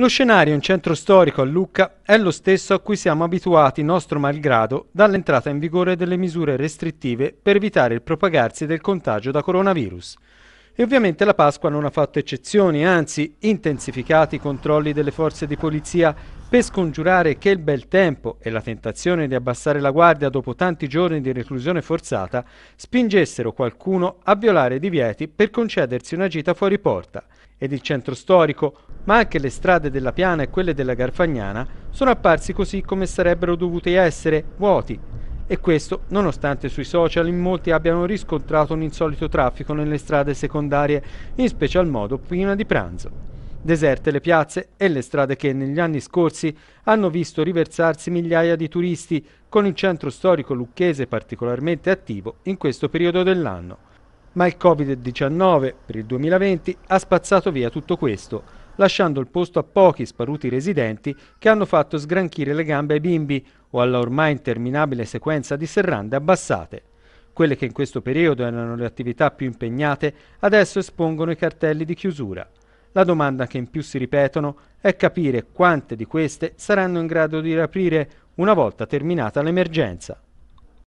Lo scenario in centro storico a Lucca è lo stesso a cui siamo abituati, nostro malgrado, dall'entrata in vigore delle misure restrittive per evitare il propagarsi del contagio da coronavirus. E ovviamente la Pasqua non ha fatto eccezioni, anzi intensificati i controlli delle forze di polizia per scongiurare che il bel tempo e la tentazione di abbassare la guardia dopo tanti giorni di reclusione forzata spingessero qualcuno a violare i divieti per concedersi una gita fuori porta. Ed il centro storico, ma anche le strade della Piana e quelle della Garfagnana, sono apparsi così come sarebbero dovuti essere, vuoti, e questo nonostante sui social in molti abbiano riscontrato un insolito traffico nelle strade secondarie, in special modo prima di pranzo. Deserte le piazze e le strade che negli anni scorsi hanno visto riversarsi migliaia di turisti, con il centro storico lucchese particolarmente attivo in questo periodo dell'anno. Ma il Covid-19 per il 2020 ha spazzato via tutto questo, lasciando il posto a pochi sparuti residenti che hanno fatto sgranchire le gambe ai bimbi o alla ormai interminabile sequenza di serrande abbassate. Quelle che in questo periodo erano le attività più impegnate adesso espongono i cartelli di chiusura. La domanda che in più si ripetono è capire quante di queste saranno in grado di riaprire una volta terminata l'emergenza.